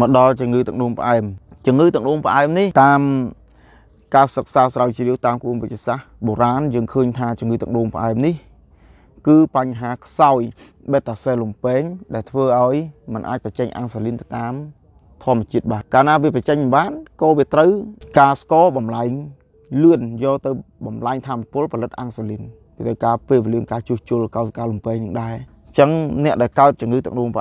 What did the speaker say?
មកដល់ជំងឺ ទឹកនោមផ្អែមជំងឺទឹកនោមផ្អែមនេះតាមការសិក្សាស្រាវជ្រាវតាមគំវិទ្យាសាស្ត្របុរាណយើងឃើញថាជំងឺទឹកនោមផ្អែមនេះ គឺបញ្ហាខ្សោយ beta cell លំពេង ដែលធ្វើឲ្យมันអាចបញ្ចេញអង់សាលីនទៅតាមធម្មជាតិបាទកាលណាវាបញ្ចេញមិនបានក៏វាត្រូវការស្គរបំលែងលឿនយកទៅបំលែងធម្មពលផលិតអង់សាលីនពីត្រូវការពេលវេលាការជួសជុលកោសិកាលំពេងនឹងដែរអញ្ចឹងអ្នកដែលកើតជំងឺទឹកនោមផ្អែម